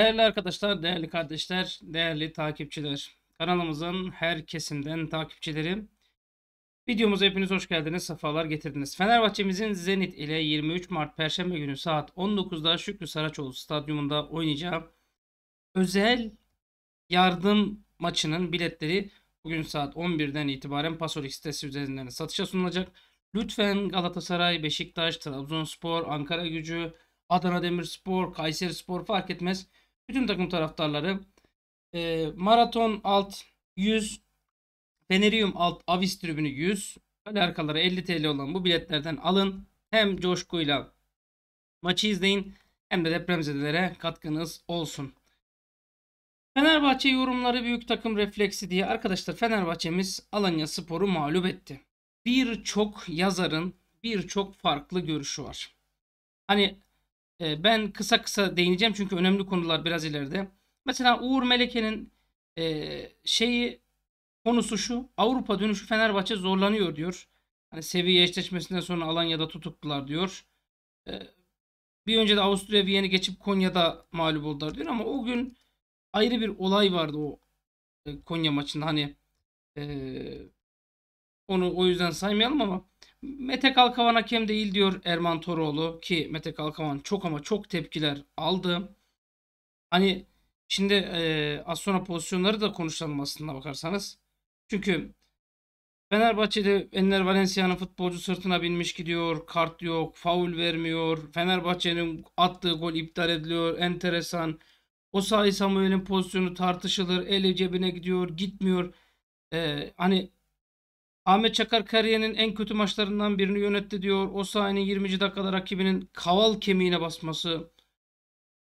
Değerli arkadaşlar, değerli kardeşler, değerli takipçiler, kanalımızın her kesimden takipçileri, videomuza hepiniz hoş geldiniz, sefalar getirdiniz. Fenerbahçe'mizin Zenit ile 23 Mart Perşembe günü saat 19'da Şükrü Saraçoğlu Stadyumunda oynayacağı özel yardım maçının biletleri bugün saat 11'den itibaren Pasolik sitesi üzerinden satışa sunulacak. Lütfen Galatasaray, Beşiktaş, Trabzonspor, Ankara Gücü, Adana Demirspor, Kayserispor fark etmez bütün takım taraftarları e, Maraton alt 100 Fenerium alt Avis tribünü 100 Kale arkaları 50 TL olan bu biletlerden alın. Hem coşkuyla maçı izleyin hem de depremzedelere katkınız olsun. Fenerbahçe yorumları büyük takım refleksi diye arkadaşlar Fenerbahçemiz Alanya Spor'u mağlup etti. Birçok yazarın birçok farklı görüşü var. Hani ee, ben kısa kısa değineceğim çünkü önemli konular biraz ileride. Mesela Uğur Meleke'nin e, şeyi konusu şu. Avrupa dönüşü Fenerbahçe zorlanıyor diyor. Hani seviye eşleşmesinden sonra Alanya'da tutuklular diyor. Ee, bir önce de Avusturya Viyen'i geçip Konya'da mağlup oldular diyor ama o gün ayrı bir olay vardı o e, Konya maçında hani e, onu o yüzden saymayalım ama Mete Kalkavan hakem değil diyor Erman Toroğlu ki Mete Kalkavan çok ama çok tepkiler aldı. Hani şimdi e, az sonra pozisyonları da konuşalım aslında bakarsanız. Çünkü Fenerbahçe'de Enner Valencia'nın futbolcu sırtına binmiş gidiyor. Kart yok, faul vermiyor. Fenerbahçe'nin attığı gol iptal ediliyor. Enteresan. O Samuel'in pozisyonu tartışılır. Eli cebine gidiyor, gitmiyor. Ee, hani Ahmet Çakar kariyerinin en kötü maçlarından birini yönetti diyor. O sahnenin 20. dakikada rakibinin kaval kemiğine basması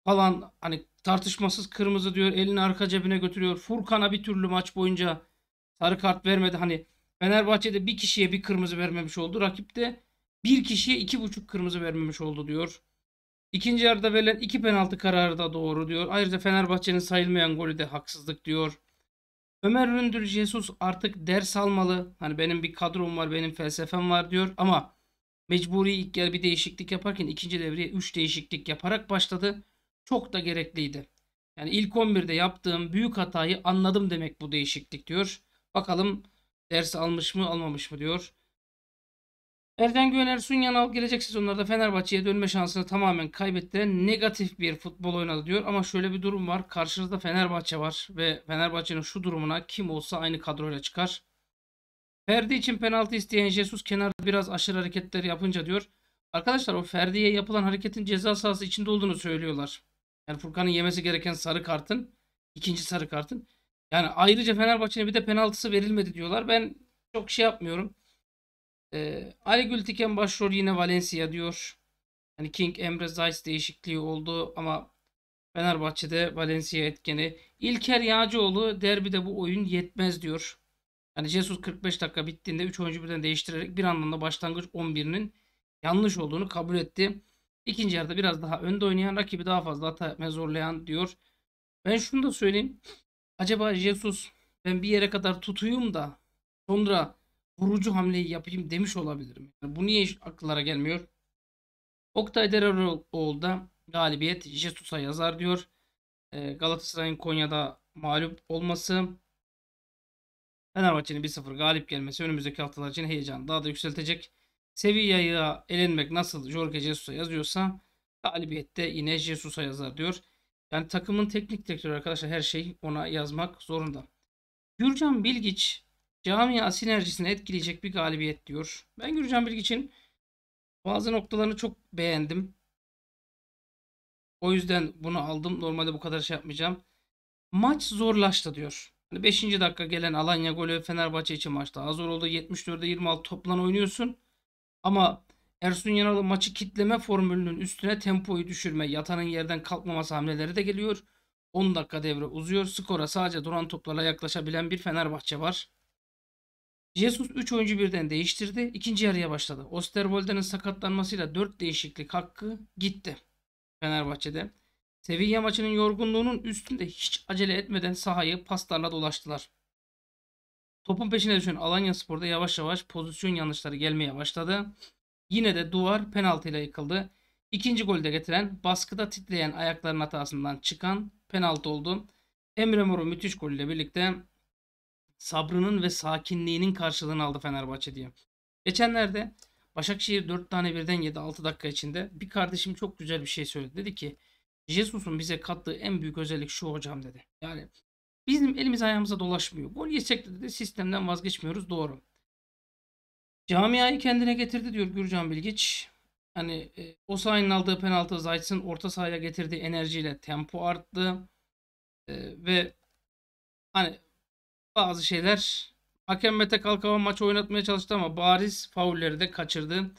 falan hani tartışmasız kırmızı diyor. Elini arka cebine götürüyor. Furkan'a bir türlü maç boyunca sarı kart vermedi. Hani Fenerbahçe'de bir kişiye bir kırmızı vermemiş oldu. Rakip de bir kişiye iki buçuk kırmızı vermemiş oldu diyor. İkinci yarıda verilen iki penaltı kararı da doğru diyor. Ayrıca Fenerbahçe'nin sayılmayan golü de haksızlık diyor. Ömer Ründür Jesus artık ders almalı. Hani benim bir kadrom var, benim felsefem var diyor ama mecburi ilk yer bir değişiklik yaparken ikinci devreye 3 değişiklik yaparak başladı. Çok da gerekliydi. Yani ilk 11'de yaptığım büyük hatayı anladım demek bu değişiklik diyor. Bakalım ders almış mı almamış mı diyor. Erden Güvener Sunyan gelecek sezonlarda Fenerbahçe'ye dönme şansını tamamen kaybettiren negatif bir futbol oynadı diyor. Ama şöyle bir durum var. Karşınızda Fenerbahçe var ve Fenerbahçe'nin şu durumuna kim olsa aynı kadroyla çıkar. Ferdi için penaltı isteyen Jesus kenarda biraz aşırı hareketler yapınca diyor. Arkadaşlar o Ferdi'ye yapılan hareketin ceza sahası içinde olduğunu söylüyorlar. Yani Furkan'ın yemesi gereken sarı kartın ikinci sarı kartın. Yani ayrıca Fenerbahçe'nin bir de penaltısı verilmedi diyorlar. Ben çok şey yapmıyorum. Ee, Ali Gültiken başrol yine Valencia diyor. Hani King Emre Zayt değişikliği oldu ama Fenerbahçe'de Valencia etkeni. İlker Yağcıoğlu derbide bu oyun yetmez diyor. Yani Jesus 45 dakika bittiğinde 3 oyuncu birden değiştirerek bir anlamda başlangıç 11'inin yanlış olduğunu kabul etti. İkinci yarıda biraz daha önde oynayan rakibi daha fazla hata yapmaya diyor. Ben şunu da söyleyeyim. Acaba Jesus ben bir yere kadar tutuyum da sonra vurucu hamleyi yapayım demiş olabilirim. Yani bu niye akıllara gelmiyor? Oktay Deraroğlu'da galibiyet Jesus'a yazar diyor. Ee, Galatasaray'ın Konya'da mağlup olması Fenerbahçe'nin 1-0 galip gelmesi önümüzdeki haftalar için heyecanı daha da yükseltecek. Sevilla'ya elenmek nasıl Jorge Jesus'a yazıyorsa galibiyette yine Jesus'a yazar diyor. Yani takımın teknik direktörü arkadaşlar her şey ona yazmak zorunda. Gürcan Bilgiç camia sinerjisini etkileyecek bir galibiyet diyor. Ben Gürcan Bilgiç'in bazı noktalarını çok beğendim. O yüzden bunu aldım. Normalde bu kadar şey yapmayacağım. Maç zorlaştı diyor. 5. Hani dakika gelen Alanya golü Fenerbahçe için maç Az zor oldu. 74'de 26 toplan oynuyorsun. Ama Ersun Yanal'ın maçı kitleme formülünün üstüne tempoyu düşürme, yatanın yerden kalkmaması hamleleri de geliyor. 10 dakika devre uzuyor. Skora sadece duran toplarla yaklaşabilen bir Fenerbahçe var. Jesus 3 oyuncu birden değiştirdi. İkinci yarıya başladı. Osterwolde'nin sakatlanmasıyla 4 değişiklik hakkı gitti Fenerbahçe'de. Sevilla maçının yorgunluğunun üstünde hiç acele etmeden sahayı paslarla dolaştılar. Topun peşine düşen Alanya Spor'da yavaş yavaş pozisyon yanlışları gelmeye başladı. Yine de duvar penaltıyla yıkıldı. İkinci golü de getiren baskıda titreyen ayakların hatasından çıkan penaltı oldu. Emre Mor'un müthiş golüyle birlikte sabrının ve sakinliğinin karşılığını aldı Fenerbahçe diyor. Geçenlerde Başakşehir 4 tane birden yedi 6 dakika içinde. Bir kardeşim çok güzel bir şey söyledi. Dedi ki Jesus'un bize kattığı en büyük özellik şu hocam dedi. Yani bizim elimiz ayağımıza dolaşmıyor. Gol yesek de dedi, sistemden vazgeçmiyoruz doğru. Camiayı kendine getirdi diyor Gürcan Bilgiç. Hani e, o sahanın aldığı penaltı Zayt'sın orta sahaya getirdiği enerjiyle tempo arttı. E, ve hani bazı şeyler hakem Mete Kalkavan maçı oynatmaya çalıştı ama bariz faulleri de kaçırdı.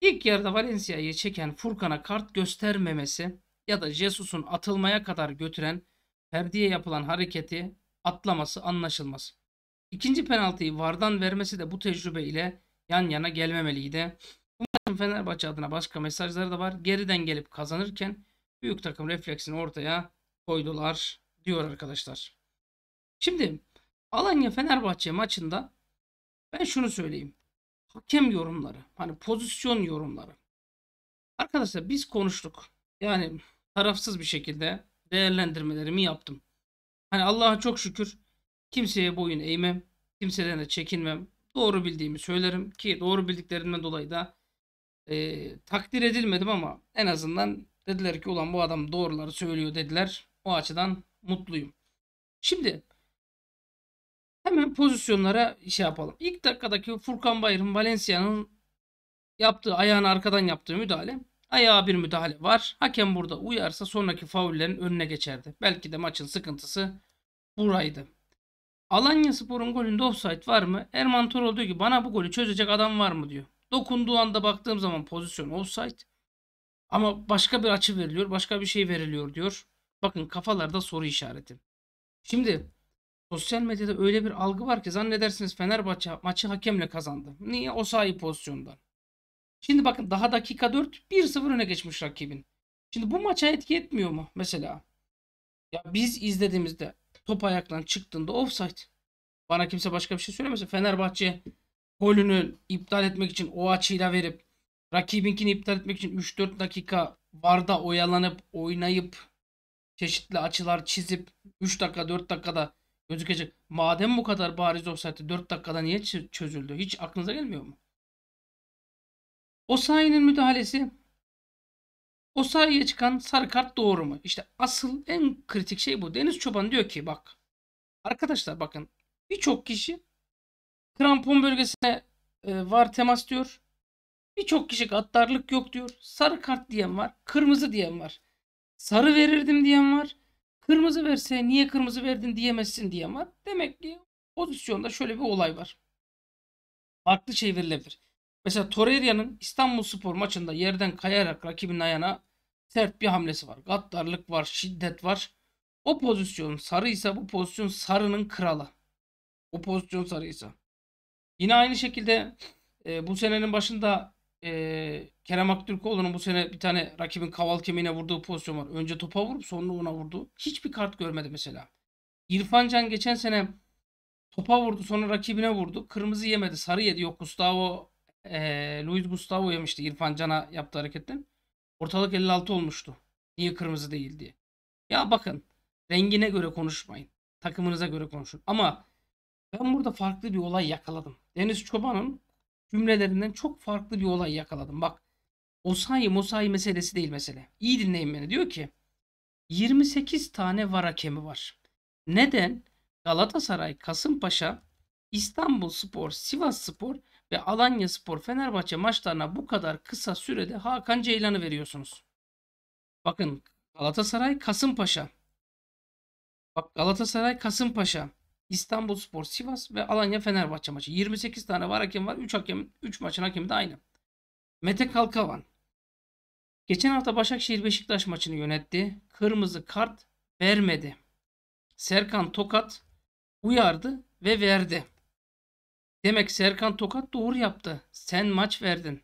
İlk yarıda Valencia'yı çeken Furkan'a kart göstermemesi ya da Jesus'un atılmaya kadar götüren Ferdi'ye yapılan hareketi atlaması anlaşılmaz. İkinci penaltıyı Vardan vermesi de bu tecrübe ile yan yana gelmemeliydi. Umarım Fenerbahçe adına başka mesajları da var. Geriden gelip kazanırken büyük takım refleksini ortaya koydular diyor arkadaşlar. Şimdi Alanya Fenerbahçe maçında ben şunu söyleyeyim. Hakem yorumları, hani pozisyon yorumları. Arkadaşlar biz konuştuk. Yani tarafsız bir şekilde değerlendirmelerimi yaptım. Hani Allah'a çok şükür kimseye boyun eğmem, kimseden de çekinmem. Doğru bildiğimi söylerim ki doğru bildiklerimden dolayı da e, takdir edilmedim ama en azından dediler ki ulan bu adam doğruları söylüyor dediler. O açıdan mutluyum. Şimdi Hemen pozisyonlara şey yapalım. İlk dakikadaki Furkan Bayır'ın Valencia'nın yaptığı ayağını arkadan yaptığı müdahale. Ayağa bir müdahale var. Hakem burada uyarsa sonraki faullerin önüne geçerdi. Belki de maçın sıkıntısı buraydı. Alanya Spor'un golünde offside var mı? Erman Torol diyor ki bana bu golü çözecek adam var mı diyor. Dokunduğu anda baktığım zaman pozisyon offside. Ama başka bir açı veriliyor. Başka bir şey veriliyor diyor. Bakın kafalarda soru işareti. Şimdi Sosyal medyada öyle bir algı var ki zannedersiniz Fenerbahçe maçı hakemle kazandı. Niye? O sahi pozisyondan? Şimdi bakın daha dakika 4 1-0 öne geçmiş rakibin. Şimdi bu maça etki etmiyor mu mesela? Ya biz izlediğimizde top ayaktan çıktığında offside. Bana kimse başka bir şey söylemesin. Fenerbahçe golünü iptal etmek için o açıyla verip rakibinkini iptal etmek için 3-4 dakika varda oyalanıp oynayıp çeşitli açılar çizip 3 dakika 4 dakikada gözükecek. Madem bu kadar bariz offside'ı 4 dakikada niye çözüldü? Hiç aklınıza gelmiyor mu? Osayi'nin müdahalesi Osayi'ye çıkan sarı kart doğru mu? İşte asıl en kritik şey bu. Deniz Çoban diyor ki bak arkadaşlar bakın birçok kişi krampon bölgesine e, var temas diyor. Birçok kişi gaddarlık yok diyor. Sarı kart diyen var. Kırmızı diyen var. Sarı verirdim diyen var. Kırmızı verse niye kırmızı verdin diyemezsin diye ama Demek ki pozisyonda şöyle bir olay var. Farklı çevrilebilir. Mesela Torreira'nın İstanbul Spor maçında yerden kayarak rakibin ayağına sert bir hamlesi var. Gaddarlık var, şiddet var. O pozisyon sarıysa bu pozisyon sarının kralı. O pozisyon sarıysa. Yine aynı şekilde e, bu senenin başında e, Kerem Aktürkoğlu'nun bu sene bir tane rakibin kaval kemiğine vurduğu pozisyon var. Önce topa vurup sonra ona vurdu. Hiçbir kart görmedi mesela. İrfan Can geçen sene topa vurdu sonra rakibine vurdu. Kırmızı yemedi sarı yedi. Yok Gustavo e, Luis Gustavo yemişti İrfan Can'a yaptığı hareketten. Ortalık 56 olmuştu. Niye kırmızı değil diye. Ya bakın rengine göre konuşmayın. Takımınıza göre konuşun. Ama ben burada farklı bir olay yakaladım. Deniz Çoban'ın cümlelerinden çok farklı bir olay yakaladım. Bak Osayi Mosayi meselesi değil mesele. İyi dinleyin beni. Diyor ki 28 tane var hakemi var. Neden? Galatasaray, Kasımpaşa, İstanbul Spor, Sivas Spor ve Alanya Spor Fenerbahçe maçlarına bu kadar kısa sürede Hakan Ceylan'ı veriyorsunuz. Bakın Galatasaray, Kasımpaşa. Bak Galatasaray, Kasımpaşa. İstanbulspor, Sivas ve Alanya Fenerbahçe maçı. 28 tane var hakem var. 3 hakem 3 maçın hakemi de aynı. Mete Kalkavan. Geçen hafta Başakşehir Beşiktaş maçını yönetti. Kırmızı kart vermedi. Serkan Tokat uyardı ve verdi. Demek Serkan Tokat doğru yaptı. Sen maç verdin.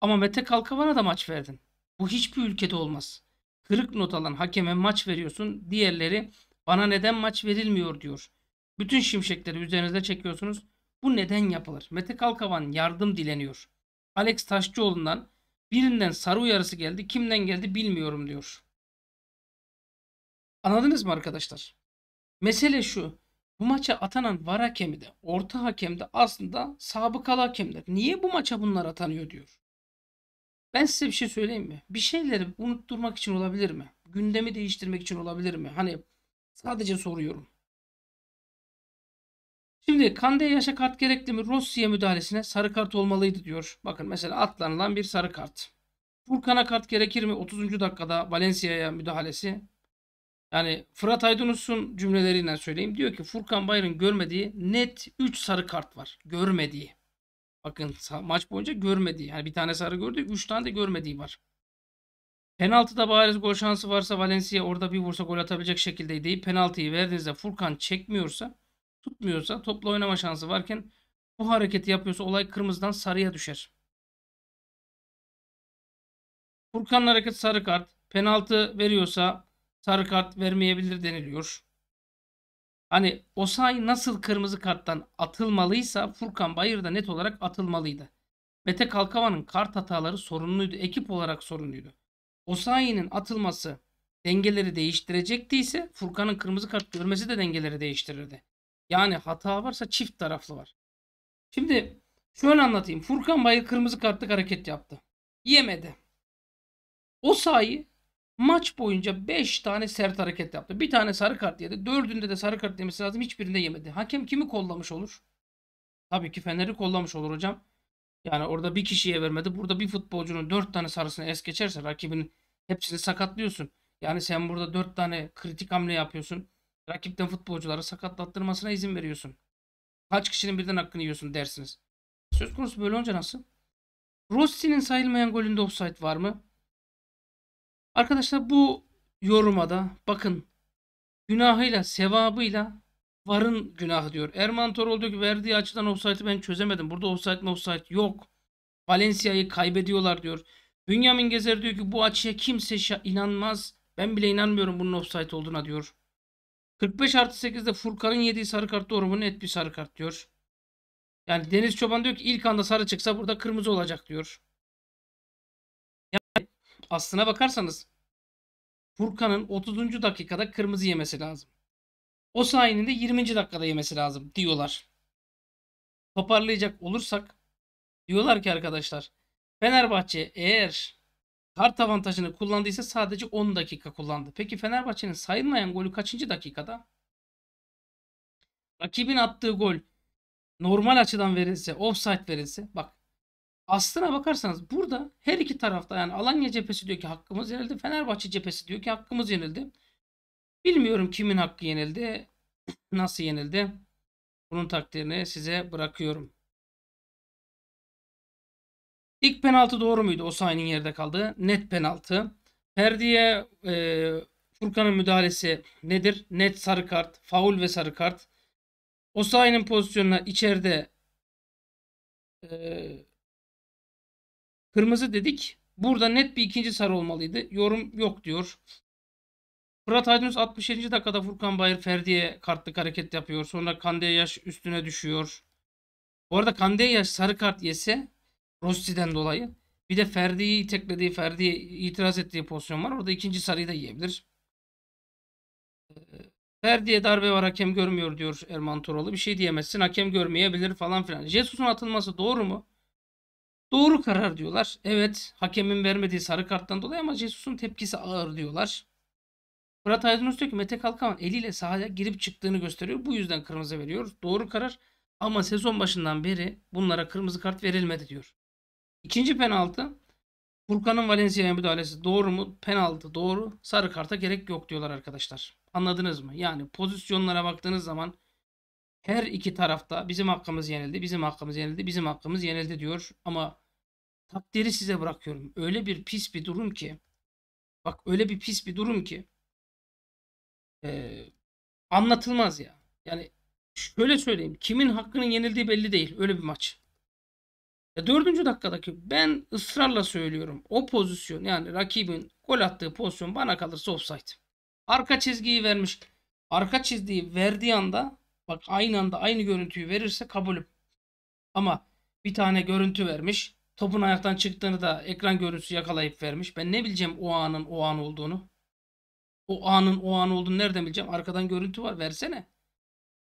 Ama Mete Kalkavan'a da maç verdin. Bu hiçbir ülkede olmaz. Kırık not alan hakeme maç veriyorsun. Diğerleri bana neden maç verilmiyor diyor. Bütün şimşekleri üzerinize çekiyorsunuz. Bu neden yapılır? Mete Kalkavan yardım dileniyor. Alex Taşçıoğlu'ndan birinden sarı uyarısı geldi. Kimden geldi bilmiyorum diyor. Anladınız mı arkadaşlar? Mesele şu. Bu maça atanan var hakemi de, orta hakem de aslında sabıkalı hakemler. Niye bu maça bunlar atanıyor diyor. Ben size bir şey söyleyeyim mi? Bir şeyleri unutturmak için olabilir mi? Gündemi değiştirmek için olabilir mi? Hani Sadece soruyorum. Şimdi Kande yaşa kart gerekli mi? Rusya müdahalesine sarı kart olmalıydı diyor. Bakın mesela atlanılan bir sarı kart. Furkan'a kart gerekir mi? 30. dakikada Valencia'ya müdahalesi. Yani Fırat Aydınus'un cümleleriyle söyleyeyim. Diyor ki Furkan Bayır'ın görmediği net 3 sarı kart var. Görmediği. Bakın maç boyunca görmediği. Yani bir tane sarı gördü. 3 tane de görmediği var. Penaltıda bariz gol şansı varsa Valencia orada bir vursa gol atabilecek şekildeydi. Penaltıyı verdiğinizde Furkan çekmiyorsa, tutmuyorsa topla oynama şansı varken bu hareketi yapıyorsa olay kırmızıdan sarıya düşer. Furkan'ın hareketi sarı kart. Penaltı veriyorsa sarı kart vermeyebilir deniliyor. Hani Osay nasıl kırmızı karttan atılmalıysa Furkan bayırda net olarak atılmalıydı. Mete Kalkavan'ın kart hataları sorunluydu. Ekip olarak sorunluydu. Osayi'nin atılması dengeleri değiştirecekti ise Furkan'ın kırmızı kart görmesi de dengeleri değiştirirdi. Yani hata varsa çift taraflı var. Şimdi şöyle anlatayım. Furkan Bayır kırmızı kartlık hareket yaptı. Yemedi. Osayi maç boyunca 5 tane sert hareket yaptı. Bir tane sarı kart yedi. Dördünde de sarı kart yemesi lazım. Hiçbirinde yemedi. Hakem kimi kollamış olur? Tabii ki Fener'i kollamış olur hocam. Yani orada bir kişiye vermedi. Burada bir futbolcunun 4 tane sarısını es geçerse rakibinin Hepsini sakatlıyorsun. Yani sen burada 4 tane kritik hamle yapıyorsun. Rakipten futbolcuları sakatlattırmasına izin veriyorsun. Kaç kişinin birden hakkını yiyorsun dersiniz. Söz konusu böyle olunca nasıl? Rossi'nin sayılmayan golünde offside var mı? Arkadaşlar bu yoruma da bakın günahıyla sevabıyla varın günahı diyor. Erman Torol diyor ki verdiği açıdan offside'ı ben çözemedim. Burada offside mi offside yok. Valencia'yı kaybediyorlar diyor. Bünyamin Gezer diyor ki bu açıya kimse inanmaz. Ben bile inanmıyorum bunun offside olduğuna diyor. 45 artı 8'de Furkan'ın yediği sarı kart doğru mu? Net bir sarı kart diyor. Yani Deniz Çoban diyor ki ilk anda sarı çıksa burada kırmızı olacak diyor. Yani aslına bakarsanız Furkan'ın 30. dakikada kırmızı yemesi lazım. O sayının de 20. dakikada yemesi lazım diyorlar. Toparlayacak olursak diyorlar ki arkadaşlar Fenerbahçe eğer kart avantajını kullandıysa sadece 10 dakika kullandı. Peki Fenerbahçe'nin sayılmayan golü kaçıncı dakikada? Rakibin attığı gol normal açıdan verilse, offside verilse bak aslına bakarsanız burada her iki tarafta yani Alanya cephesi diyor ki hakkımız yenildi. Fenerbahçe cephesi diyor ki hakkımız yenildi. Bilmiyorum kimin hakkı yenildi, nasıl yenildi. Bunun takdirini size bırakıyorum. İlk penaltı doğru muydu? Osayi'nin yerde kaldığı net penaltı. Ferdi'ye e, Furkan'ın müdahalesi nedir? Net sarı kart, faul ve sarı kart. Osayi'nin pozisyonuna içeride e, kırmızı dedik. Burada net bir ikinci sarı olmalıydı. Yorum yok diyor. Fırat Aydınus 67. dakikada Furkan Bayır Ferdi'ye kartlık hareket yapıyor. Sonra Kandeye üstüne düşüyor. Bu arada Kandeye sarı kart yese Rossi'den dolayı. Bir de Ferdi'yi iteklediği, Ferdi'ye itiraz ettiği pozisyon var. Orada ikinci sarıyı da yiyebilir. Ee, Ferdi'ye darbe var hakem görmüyor diyor Erman Turalı. Bir şey diyemezsin hakem görmeyebilir falan filan. Jesus'un atılması doğru mu? Doğru karar diyorlar. Evet hakemin vermediği sarı karttan dolayı ama Jesus'un tepkisi ağır diyorlar. Fırat Aydınus diyor ki Mete Kalkavan eliyle sahaya girip çıktığını gösteriyor. Bu yüzden kırmızı veriyor. Doğru karar ama sezon başından beri bunlara kırmızı kart verilmedi diyor. İkinci penaltı. Furkan'ın Valencia'ya müdahalesi doğru mu? Penaltı doğru. Sarı karta gerek yok diyorlar arkadaşlar. Anladınız mı? Yani pozisyonlara baktığınız zaman her iki tarafta bizim hakkımız yenildi, bizim hakkımız yenildi, bizim hakkımız yenildi diyor. Ama takdiri size bırakıyorum. Öyle bir pis bir durum ki bak öyle bir pis bir durum ki e, anlatılmaz ya. Yani şöyle söyleyeyim. Kimin hakkının yenildiği belli değil. Öyle bir maç. Ya dördüncü dakikadaki ben ısrarla söylüyorum. O pozisyon yani rakibin gol attığı pozisyon bana kalırsa offside. Arka çizgiyi vermiş. Arka çizgiyi verdiği anda bak aynı anda aynı görüntüyü verirse kabulüm. Ama bir tane görüntü vermiş. Topun ayaktan çıktığını da ekran görüntüsü yakalayıp vermiş. Ben ne bileceğim o anın o an olduğunu. O anın o an olduğunu nereden bileceğim? Arkadan görüntü var versene.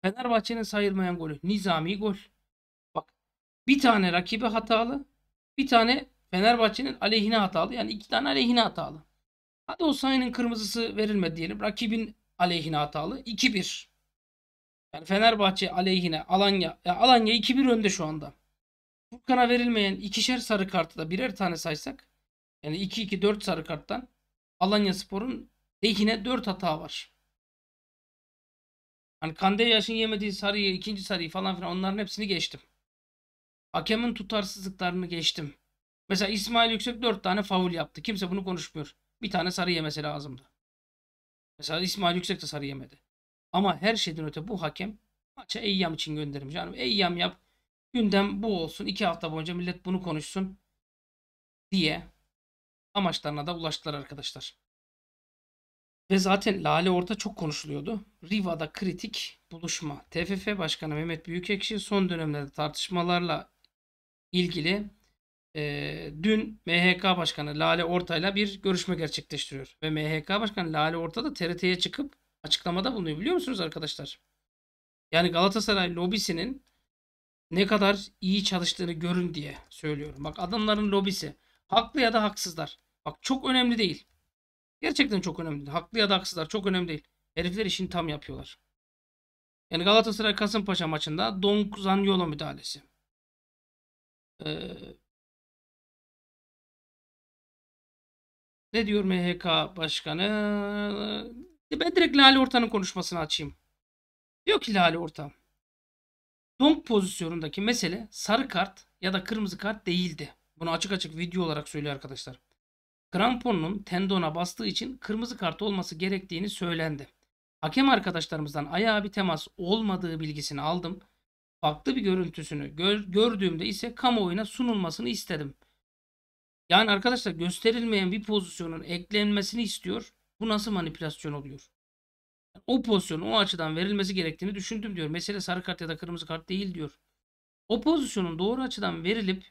Fenerbahçe'nin sayılmayan golü. Nizami gol. Bir tane rakibi hatalı. Bir tane Fenerbahçe'nin aleyhine hatalı. Yani iki tane aleyhine hatalı. Hadi o sayının kırmızısı verilmedi diyelim. Rakibin aleyhine hatalı. 2-1. Yani Fenerbahçe aleyhine Alanya. Alanya 2-1 önde şu anda. Furkan'a verilmeyen ikişer sarı kartı da birer tane saysak. Yani 2-2-4 sarı karttan Alanya Spor'un lehine 4 hata var. Hani Kande yemediği sarıyı, ikinci sarıyı falan filan onların hepsini geçtim. Hakemin tutarsızlıklarını geçtim. Mesela İsmail Yüksek 4 tane faul yaptı. Kimse bunu konuşmuyor. Bir tane sarı yemesi lazımdı. Mesela İsmail Yüksek de sarı yemedi. Ama her şeyden öte bu hakem maça Eyyam için göndermiş Yani Eyyam yap gündem bu olsun. iki hafta boyunca millet bunu konuşsun diye amaçlarına da ulaştılar arkadaşlar. Ve zaten Lale Orta çok konuşuluyordu. Riva'da kritik buluşma. TFF Başkanı Mehmet Büyükekşi son dönemlerde tartışmalarla ilgili e, dün MHK Başkanı Lale Orta'yla bir görüşme gerçekleştiriyor. Ve MHK Başkanı Lale Orta da TRT'ye çıkıp açıklamada bulunuyor biliyor musunuz arkadaşlar? Yani Galatasaray lobisinin ne kadar iyi çalıştığını görün diye söylüyorum. Bak adamların lobisi haklı ya da haksızlar. Bak çok önemli değil. Gerçekten çok önemli Haklı ya da haksızlar çok önemli değil. Herifler işini tam yapıyorlar. Yani Galatasaray Kasımpaşa maçında Don Zaniolo müdahalesi. Ee, ne diyor MHK başkanı? E, ben direkt Lale Orta'nın konuşmasını açayım. Diyor ki Lale Orta. Donk pozisyonundaki mesele sarı kart ya da kırmızı kart değildi. Bunu açık açık video olarak söylüyor arkadaşlar. Kramponun tendona bastığı için kırmızı kart olması gerektiğini söylendi. Hakem arkadaşlarımızdan ayağa bir temas olmadığı bilgisini aldım farklı bir görüntüsünü gördüğümde ise kamuoyuna sunulmasını istedim. Yani arkadaşlar gösterilmeyen bir pozisyonun eklenmesini istiyor. Bu nasıl manipülasyon oluyor? O pozisyonun o açıdan verilmesi gerektiğini düşündüm diyor. Mesele sarı kart ya da kırmızı kart değil diyor. O pozisyonun doğru açıdan verilip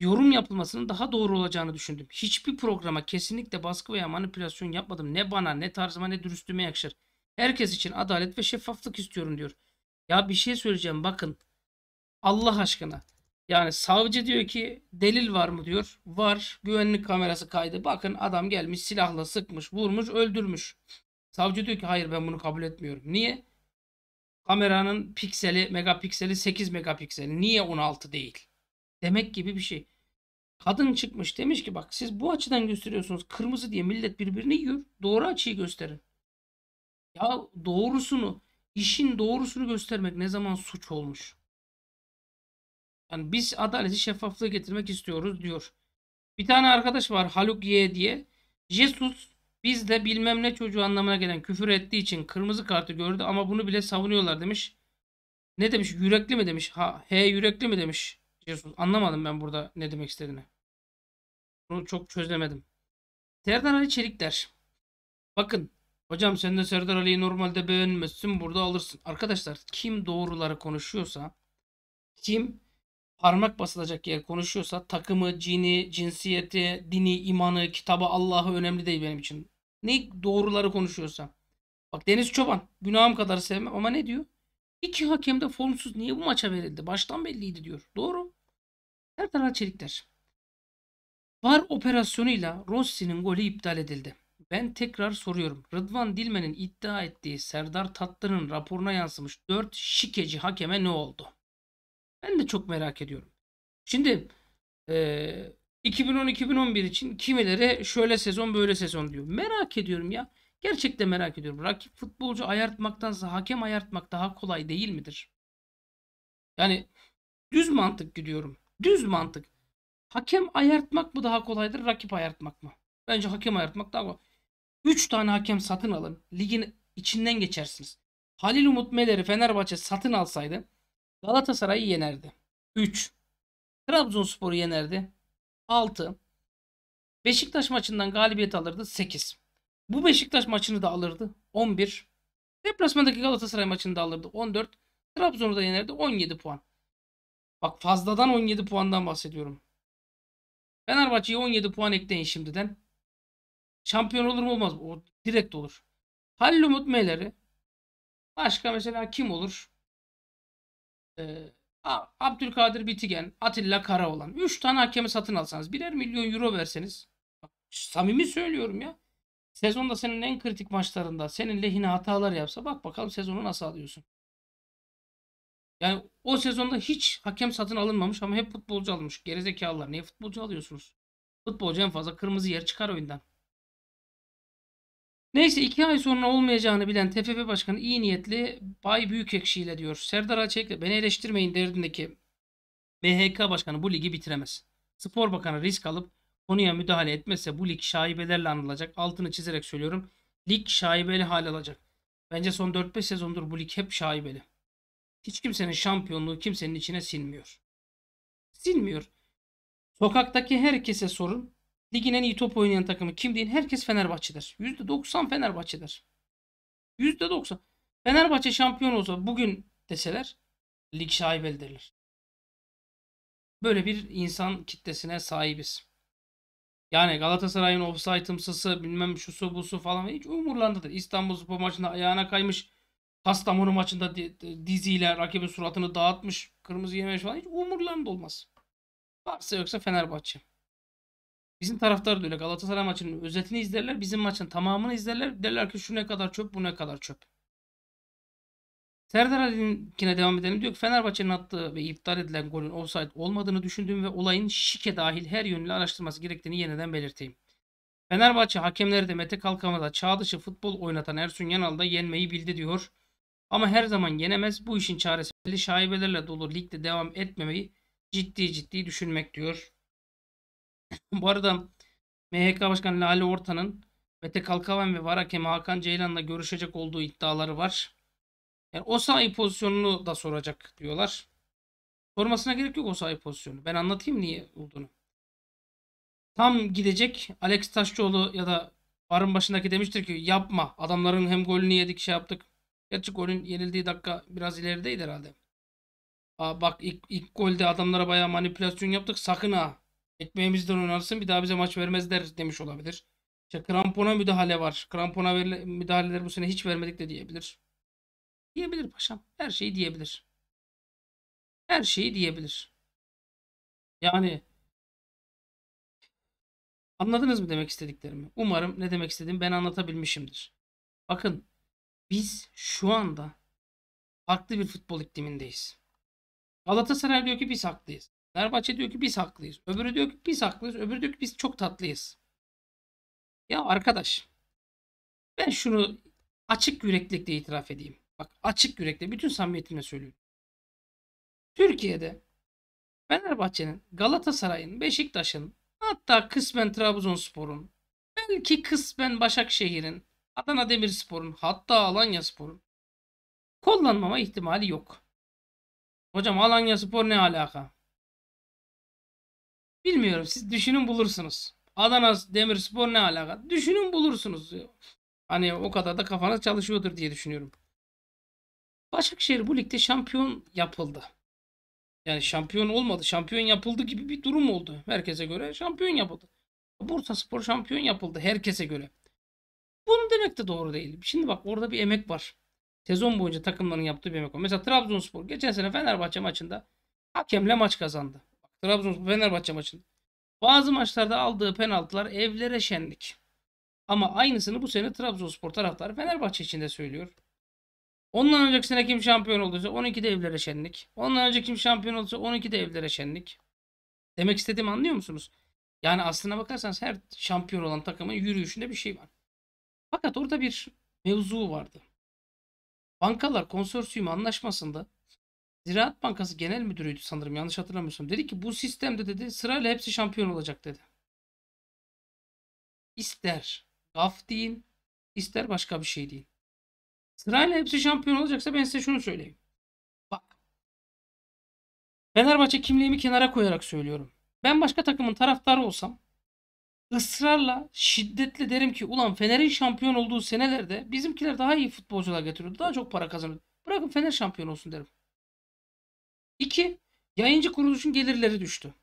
yorum yapılmasının daha doğru olacağını düşündüm. Hiçbir programa kesinlikle baskı veya manipülasyon yapmadım. Ne bana ne tarzıma ne dürüstlüğüme yakışır. Herkes için adalet ve şeffaflık istiyorum diyor. Ya bir şey söyleyeceğim bakın. Allah aşkına. Yani savcı diyor ki delil var mı diyor. Var. Güvenlik kamerası kaydı. Bakın adam gelmiş silahla sıkmış, vurmuş, öldürmüş. Savcı diyor ki hayır ben bunu kabul etmiyorum. Niye? Kameranın pikseli, megapikseli 8 megapiksel. Niye 16 değil? Demek gibi bir şey. Kadın çıkmış demiş ki bak siz bu açıdan gösteriyorsunuz. Kırmızı diye millet birbirini yiyor. Doğru açıyı gösterin. Ya doğrusunu, işin doğrusunu göstermek ne zaman suç olmuş? Yani biz adaleti şeffaflığı getirmek istiyoruz diyor. Bir tane arkadaş var Haluk Y diye. Jesus biz de bilmem ne çocuğu anlamına gelen küfür ettiği için kırmızı kartı gördü ama bunu bile savunuyorlar demiş. Ne demiş? Yürekli mi demiş? Ha, he yürekli mi demiş? Jesus. Anlamadım ben burada ne demek istediğini. Bunu çok çözlemedim. Serdar Ali Çelik der. Bakın Hocam sen de Serdar Ali'yi normalde beğenmezsin burada alırsın. Arkadaşlar kim doğruları konuşuyorsa kim parmak basılacak yer konuşuyorsa takımı, cini, cinsiyeti, dini, imanı, kitabı, Allah'ı önemli değil benim için. Ne doğruları konuşuyorsa. Bak Deniz Çoban günahım kadar sevmem ama ne diyor? İki hakem de formsuz niye bu maça verildi? Baştan belliydi diyor. Doğru. Her taraf Çelikler. VAR operasyonuyla Rossi'nin golü iptal edildi. Ben tekrar soruyorum. Rıdvan Dilmen'in iddia ettiği Serdar Tatlı'nın raporuna yansımış 4 şikeci hakeme ne oldu? Ben de çok merak ediyorum. Şimdi e, 2010-2011 için kimileri şöyle sezon böyle sezon diyor. Merak ediyorum ya. Gerçekten merak ediyorum. Rakip futbolcu ayartmaktansa hakem ayartmak daha kolay değil midir? Yani düz mantık gidiyorum. Düz mantık. Hakem ayartmak mı daha kolaydır, rakip ayartmak mı? Bence hakem ayartmak daha kolay. 3 tane hakem satın alın. Ligin içinden geçersiniz. Halil Umut Meler'i Fenerbahçe satın alsaydı Galatasaray'ı yenerdi. 3. Trabzonspor'u yenerdi. 6. Beşiktaş maçından galibiyet alırdı. 8. Bu Beşiktaş maçını da alırdı. 11. Deplasmandaki Galatasaray maçını da alırdı. 14. Trabzon'u da yenerdi. 17 puan. Bak fazladan 17 puandan bahsediyorum. Fenerbahçe'ye 17 puan ekleyin şimdiden şampiyon olur mu olmaz mı? O direkt olur. Halil Umut Meyleri başka mesela kim olur? Ee, Abdülkadir Bitigen, Atilla Karaoğlan. 3 tane hakemi satın alsanız, birer milyon euro verseniz. Bak, samimi söylüyorum ya. Sezonda senin en kritik maçlarında senin lehine hatalar yapsa bak bakalım sezonu nasıl alıyorsun. Yani o sezonda hiç hakem satın alınmamış ama hep futbolcu alınmış. Gerizekalılar niye futbolcu alıyorsunuz? Futbolcu en fazla kırmızı yer çıkar oyundan. Neyse iki ay sonra olmayacağını bilen TFF Başkanı iyi niyetli Bay Büyükekşi ile diyor. Serdar Açek'le beni eleştirmeyin derdindeki MHK Başkanı bu ligi bitiremez. Spor Bakanı risk alıp konuya müdahale etmezse bu lig şaibelerle anılacak. Altını çizerek söylüyorum. Lig şaibeli hal alacak. Bence son 4-5 sezondur bu lig hep şaibeli. Hiç kimsenin şampiyonluğu kimsenin içine sinmiyor. Sinmiyor. Sokaktaki herkese sorun. Ligin en iyi top oynayan takımı kim deyin? Herkes Fenerbahçe'dir. %90 Fenerbahçe'dir. %90. Fenerbahçe şampiyon olsa bugün deseler lig şaibeli derler. Böyle bir insan kitlesine sahibiz. Yani Galatasaray'ın offside'ımsısı bilmem şusu busu falan hiç umurlandı İstanbul Spor maçında ayağına kaymış. Kastamonu maçında diziyle rakibin suratını dağıtmış. Kırmızı yemeş falan hiç umurlandı olmaz. Varsa yoksa Fenerbahçe. Bizim taraftar da öyle. Galatasaray maçının özetini izlerler. Bizim maçın tamamını izlerler. Derler ki şu ne kadar çöp bu ne kadar çöp. Serdar Ali'ninkine devam edelim diyor ki Fenerbahçe'nin attığı ve iptal edilen golün offside olmadığını düşündüğüm ve olayın şike dahil her yönüyle araştırması gerektiğini yeniden belirteyim. Fenerbahçe hakemleri de Mete Kalkama'da çağ dışı futbol oynatan Ersun Yanal'da yenmeyi bildi diyor. Ama her zaman yenemez bu işin çaresi şaibelerle dolu ligde devam etmemeyi ciddi ciddi düşünmek diyor. Bu arada MHK Başkanı Lale Orta'nın Mete Kalkavan ve var hakemi Hakan Ceylan'la görüşecek olduğu iddiaları var. Yani o sahi pozisyonunu da soracak diyorlar. Sormasına gerek yok o sahi pozisyonu. Ben anlatayım niye olduğunu. Tam gidecek Alex Taşçıoğlu ya da varın başındaki demiştir ki yapma. Adamların hem golünü yedik şey yaptık. Gerçi golün yenildiği dakika biraz ilerideydi herhalde. Aa, bak ilk, ilk golde adamlara bayağı manipülasyon yaptık. Sakın ha Ekmeğimizden oynarsın bir daha bize maç vermezler demiş olabilir. İşte krampona müdahale var. Krampona verile, müdahaleleri bu sene hiç vermedik de diyebilir. Diyebilir paşam. Her şeyi diyebilir. Her şeyi diyebilir. Yani anladınız mı demek istediklerimi? Umarım ne demek istediğimi ben anlatabilmişimdir. Bakın biz şu anda farklı bir futbol iklimindeyiz. Galatasaray diyor ki biz haklıyız. Fenerbahçe diyor ki biz haklıyız. Öbürü diyor ki biz haklıyız. Öbürü diyor ki biz çok tatlıyız. Ya arkadaş ben şunu açık yüreklilikle itiraf edeyim. Bak açık yürekle bütün samimiyetimle söylüyorum. Türkiye'de Fenerbahçe'nin, Galatasaray'ın, Beşiktaş'ın hatta kısmen Trabzonspor'un belki kısmen Başakşehir'in, Adana Demirspor'un hatta Alanyaspor'un kullanmama ihtimali yok. Hocam Alanyaspor ne alaka? Bilmiyorum siz düşünün bulursunuz. Adana Demirspor ne alaka? Düşünün bulursunuz. Hani o kadar da kafanız çalışıyordur diye düşünüyorum. Başakşehir bu ligde şampiyon yapıldı. Yani şampiyon olmadı. Şampiyon yapıldı gibi bir durum oldu. Herkese göre şampiyon yapıldı. Bursa Spor şampiyon yapıldı herkese göre. Bunu demek de doğru değil. Şimdi bak orada bir emek var. Sezon boyunca takımların yaptığı bir emek var. Mesela Trabzonspor geçen sene Fenerbahçe maçında hakemle maç kazandı. Trabzonspor Fenerbahçe maçında. Bazı maçlarda aldığı penaltılar evlere şenlik. Ama aynısını bu sene Trabzonspor taraftarı Fenerbahçe için de söylüyor. Ondan önceki sene kim şampiyon olduysa 12'de evlere şenlik. Ondan önce kim şampiyon olduysa 12'de evlere şenlik. Demek istediğimi anlıyor musunuz? Yani aslına bakarsanız her şampiyon olan takımın yürüyüşünde bir şey var. Fakat orada bir mevzu vardı. Bankalar konsorsiyum anlaşmasında Ziraat Bankası Genel Müdürüydü sanırım yanlış hatırlamıyorsam. Dedi ki bu sistemde dedi sırayla hepsi şampiyon olacak dedi. İster gaf deyin ister başka bir şey deyin. Sırayla hepsi şampiyon olacaksa ben size şunu söyleyeyim. Bak. Fenerbahçe kimliğimi kenara koyarak söylüyorum. Ben başka takımın taraftarı olsam ısrarla şiddetle derim ki ulan Fener'in şampiyon olduğu senelerde bizimkiler daha iyi futbolcular getiriyordu. Daha çok para kazanıyordu. Bırakın Fener şampiyon olsun derim. İki Yayıncı kuruluşun gelirleri düştü.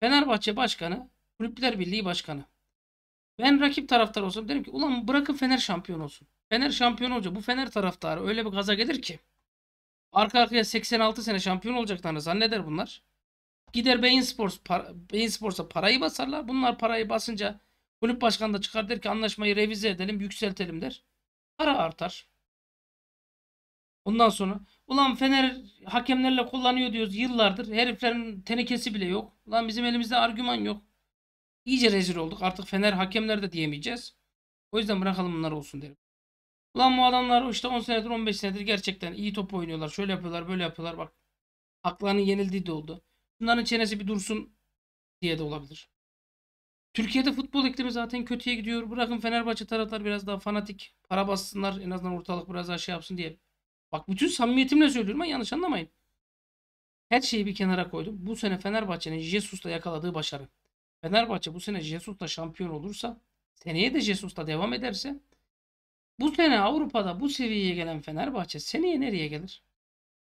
Fenerbahçe Başkanı, Kulüpler Birliği Başkanı. Ben rakip taraftar olsam derim ki ulan bırakın Fener şampiyon olsun. Fener şampiyon olacak. Bu Fener taraftarı öyle bir gaza gelir ki. Arka arkaya 86 sene şampiyon olacaklarını zanneder bunlar. Gider Beyin Sports, para, Beyin Sports'a parayı basarlar. Bunlar parayı basınca kulüp başkanı da çıkar der ki anlaşmayı revize edelim, yükseltelim der. Para artar. Ondan sonra ulan Fener hakemlerle kullanıyor diyoruz yıllardır. Heriflerin tenekesi bile yok. Ulan bizim elimizde argüman yok. İyice rezil olduk. Artık Fener hakemler de diyemeyeceğiz. O yüzden bırakalım bunlar olsun derim. Ulan bu adamlar işte 10 senedir 15 senedir gerçekten iyi top oynuyorlar. Şöyle yapıyorlar böyle yapıyorlar. Bak haklarının yenildiği de oldu. Bunların çenesi bir dursun diye de olabilir. Türkiye'de futbol iklimi zaten kötüye gidiyor. Bırakın Fenerbahçe taraftar biraz daha fanatik. Para bassınlar en azından ortalık biraz daha şey yapsın diye. Bak bütün samimiyetimle söylüyorum ha yanlış anlamayın. Her şeyi bir kenara koydum. Bu sene Fenerbahçe'nin Jesus'la yakaladığı başarı. Fenerbahçe bu sene Jesus'la şampiyon olursa, seneye de Jesus'la devam ederse bu sene Avrupa'da bu seviyeye gelen Fenerbahçe seneye nereye gelir?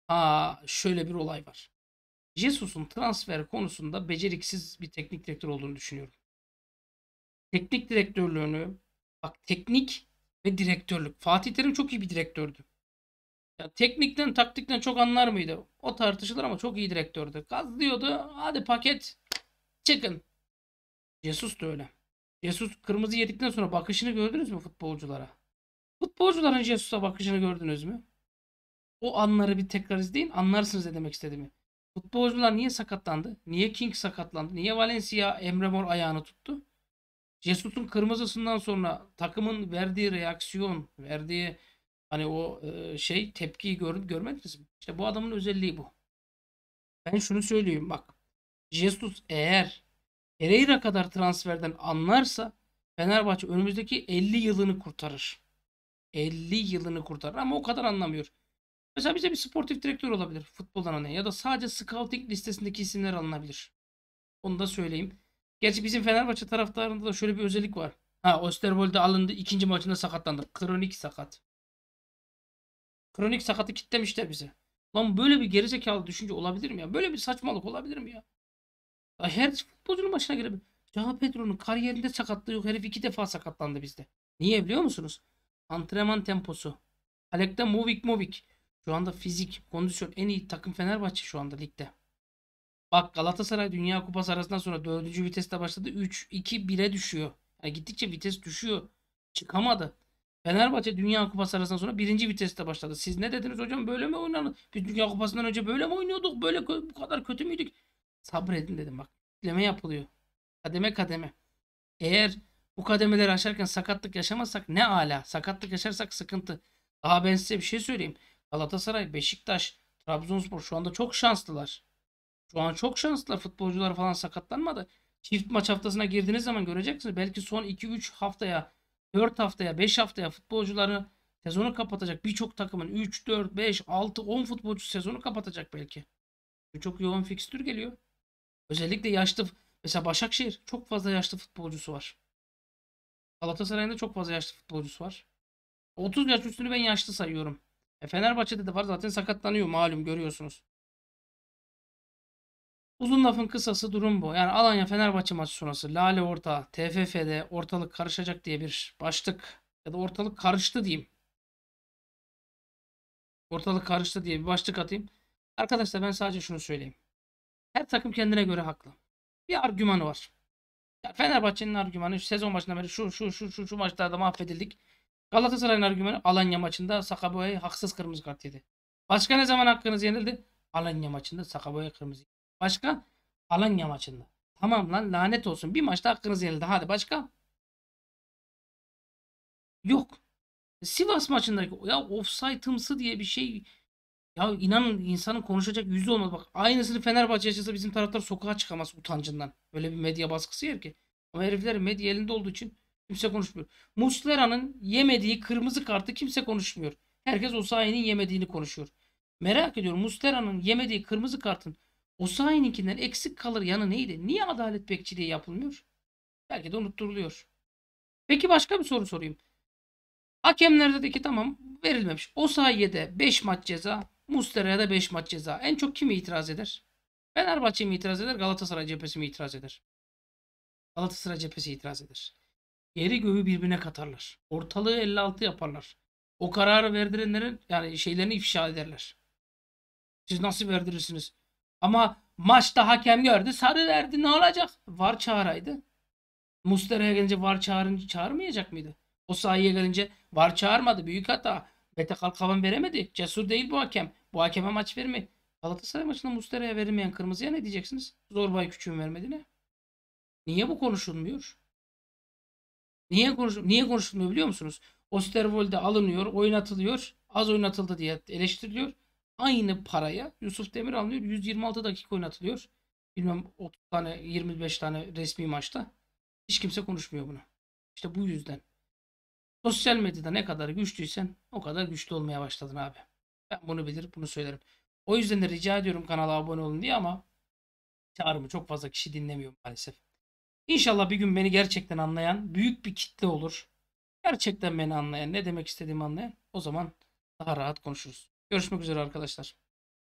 Ha, şöyle bir olay var. Jesus'un transfer konusunda beceriksiz bir teknik direktör olduğunu düşünüyorum. Teknik direktörlüğünü, bak teknik ve direktörlük. Fatih Terim çok iyi bir direktördü. Ya teknikten taktikten çok anlar mıydı? O tartışılır ama çok iyi direktördü. Gaz diyordu hadi paket çıkın. Jesus da öyle. Jesus kırmızı yedikten sonra bakışını gördünüz mü futbolculara? Futbolcuların Jesus'a bakışını gördünüz mü? O anları bir tekrar izleyin anlarsınız ne demek istediğimi. Futbolcular niye sakatlandı? Niye King sakatlandı? Niye Valencia Emre Mor ayağını tuttu? Jesus'un kırmızısından sonra takımın verdiği reaksiyon, verdiği Hani o şey tepkiyi gör, görmediniz mi? İşte bu adamın özelliği bu. Ben şunu söyleyeyim bak. Jesus eğer Pereira kadar transferden anlarsa Fenerbahçe önümüzdeki 50 yılını kurtarır. 50 yılını kurtarır ama o kadar anlamıyor. Mesela bize bir sportif direktör olabilir futboldan anlayan ya da sadece scouting listesindeki isimler alınabilir. Onu da söyleyeyim. Gerçi bizim Fenerbahçe taraftarında da şöyle bir özellik var. Ha Osterwold'e alındı ikinci maçında sakatlandı. Kronik sakat. Kronik sakatı kitlemişler bize. Lan böyle bir gerizekalı düşünce olabilir mi ya? Böyle bir saçmalık olabilir mi ya? ya her futbolcunun başına gelebilir. Can Pedro'nun kariyerinde sakatlığı yok. Herif iki defa sakatlandı bizde. Niye biliyor musunuz? Antrenman temposu. Alek'te Movik Movik. Şu anda fizik, kondisyon en iyi takım Fenerbahçe şu anda ligde. Bak Galatasaray Dünya Kupası arasından sonra 4. viteste başladı. 3-2-1'e düşüyor. Yani gittikçe vites düşüyor. Çıkamadı. Fenerbahçe Dünya Kupası arasından sonra birinci viteste başladı. Siz ne dediniz hocam böyle mi oynanır? Biz Dünya Kupası'ndan önce böyle mi oynuyorduk? Böyle bu kadar kötü müydük? Sabredin dedim bak. Yükleme yapılıyor. Kademe kademe. Eğer bu kademeleri aşarken sakatlık yaşamazsak ne ala. Sakatlık yaşarsak sıkıntı. Daha ben size bir şey söyleyeyim. Galatasaray, Beşiktaş, Trabzonspor şu anda çok şanslılar. Şu an çok şanslılar. Futbolcular falan sakatlanmadı. Çift maç haftasına girdiğiniz zaman göreceksiniz. Belki son 2-3 haftaya 4 haftaya 5 haftaya futbolcuları sezonu kapatacak birçok takımın 3, 4, 5, 6, 10 futbolcu sezonu kapatacak belki. Çok yoğun fikstür geliyor. Özellikle yaşlı mesela Başakşehir çok fazla yaşlı futbolcusu var. Galatasaray'ın da çok fazla yaşlı futbolcusu var. 30 yaş üstünü ben yaşlı sayıyorum. E Fenerbahçe'de de var zaten sakatlanıyor malum görüyorsunuz. Uzun lafın kısası durum bu. Yani Alanya Fenerbahçe maçı sonrası Lale Orta, TFF'de ortalık karışacak diye bir başlık ya da ortalık karıştı diyeyim. Ortalık karıştı diye bir başlık atayım. Arkadaşlar ben sadece şunu söyleyeyim. Her takım kendine göre haklı. Bir argümanı var. Fenerbahçe'nin argümanı sezon başında beri şu şu şu şu şu maçlarda mahvedildik. Galatasaray'ın argümanı Alanya maçında Sakaboy'a haksız kırmızı kart yedi. Başka ne zaman hakkınız yenildi? Alanya maçında Sakaboy'a kırmızı Başka? Alanya maçında. Tamam lan lanet olsun. Bir maçta hakkınız yenildi. Hadi başka? Yok. Sivas maçındaki ya offside'ımsı diye bir şey ya inanın insanın konuşacak yüzü olmaz. Bak aynısını Fenerbahçe yaşasa bizim taraftar sokağa çıkamaz utancından. Öyle bir medya baskısı yer ki. Ama herifler medya elinde olduğu için kimse konuşmuyor. Muslera'nın yemediği kırmızı kartı kimse konuşmuyor. Herkes o sayenin yemediğini konuşuyor. Merak ediyorum Muslera'nın yemediği kırmızı kartın Osayi'ninkinden eksik kalır yanı neydi? Niye adalet bekçiliği yapılmıyor? Belki de unutturuluyor. Peki başka bir soru sorayım. Hakemlerde de ki tamam verilmemiş. o Osayi'de 5 maç ceza, Mustera'ya da 5 maç ceza. En çok kim itiraz eder? Fenerbahçe mi itiraz eder, Galatasaray cephesi mi itiraz eder? Galatasaray cephesi itiraz eder. Yeri göğü birbirine katarlar. Ortalığı 56 yaparlar. O kararı verdirenlerin yani şeylerini ifşa ederler. Siz nasıl verdirirsiniz? Ama maçta hakem gördü sarı verdi ne olacak? Var çağıraydı. Mustera'ya gelince var çağırınca çağırmayacak mıydı? O sahaya gelince var çağırmadı. Büyük hata. Mete Kalkavan veremedi. Cesur değil bu hakem. Bu hakeme maç verme. Galatasaray maçında Mustera'ya verilmeyen kırmızıya ne diyeceksiniz? Zorbay küçüğün ne? Niye bu konuşulmuyor? Niye, konuş niye konuşulmuyor biliyor musunuz? Osterwold'e alınıyor, oynatılıyor. Az oynatıldı diye eleştiriliyor aynı paraya Yusuf Demir diyor 126 dakika oynatılıyor. Bilmem 30 tane 25 tane resmi maçta. Hiç kimse konuşmuyor bunu. İşte bu yüzden. Sosyal medyada ne kadar güçlüysen o kadar güçlü olmaya başladın abi. Ben bunu bilir bunu söylerim. O yüzden de rica ediyorum kanala abone olun diye ama çağrımı çok fazla kişi dinlemiyor maalesef. İnşallah bir gün beni gerçekten anlayan büyük bir kitle olur. Gerçekten beni anlayan, ne demek istediğimi anlayan o zaman daha rahat konuşuruz. Görüşmek üzere arkadaşlar.